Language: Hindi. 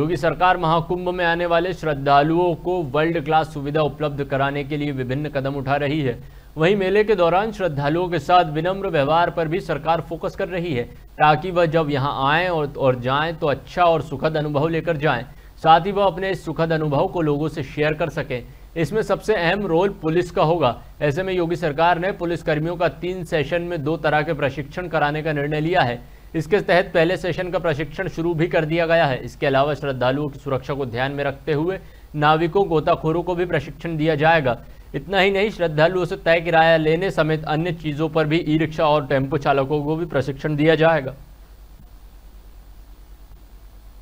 योगी सरकार महाकुंभ में आने वाले श्रद्धालुओं को वर्ल्ड क्लास सुविधा उपलब्ध कराने के लिए विभिन्न कदम उठा रही है वहीं मेले के दौरान श्रद्धालुओं के साथ विनम्र व्यवहार पर भी सरकार फोकस कर रही है ताकि वह जब यहां आएं और, और जाएं तो अच्छा और सुखद अनुभव लेकर जाएं साथ ही वह अपने इस सुखद अनुभव को लोगों से शेयर कर सकें इसमें सबसे अहम रोल पुलिस का होगा ऐसे में योगी सरकार ने पुलिस कर्मियों का तीन सेशन में दो तरह के प्रशिक्षण कराने का निर्णय लिया है इसके तहत पहले सेशन का प्रशिक्षण शुरू भी कर दिया गया है इसके अलावा श्रद्धालुओं की सुरक्षा को ध्यान में रखते हुए नाविकों गोताखोरों को भी प्रशिक्षण दिया जाएगा इतना ही नहीं श्रद्धालुओं से तय किराया लेने समेत अन्य चीज़ों पर भी ई रिक्शा और टेम्पो चालकों को भी प्रशिक्षण दिया जाएगा